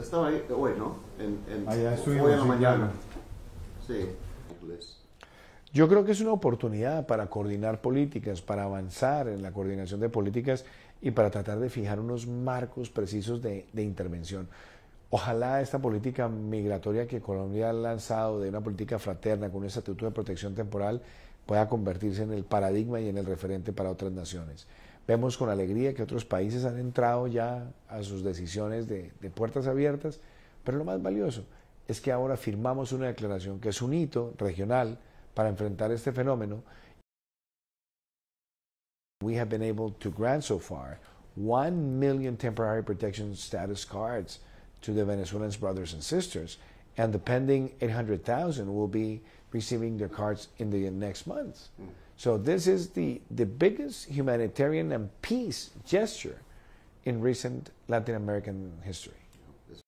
Estaba ahí hoy, ¿no? mañana. Sí. Yo creo que es una oportunidad para coordinar políticas, para avanzar en la coordinación de políticas y para tratar de fijar unos marcos precisos de, de intervención. Ojalá esta política migratoria que Colombia ha lanzado de una política fraterna con un estatuto de protección temporal pueda convertirse en el paradigma y en el referente para otras naciones. Vemos con alegría que otros países han entrado ya a sus decisiones de, puertas abiertas, pero lo más valioso es que ahora firmamos una declaración que es un hito regional para enfrentar este fenómeno. We have been able to grant so far million temporary protection status cards to the Venezuelans brothers and sisters and the pending 800,000 will be receiving their cards in the next months. Mm. So this is the, the biggest humanitarian and peace gesture in recent Latin American history.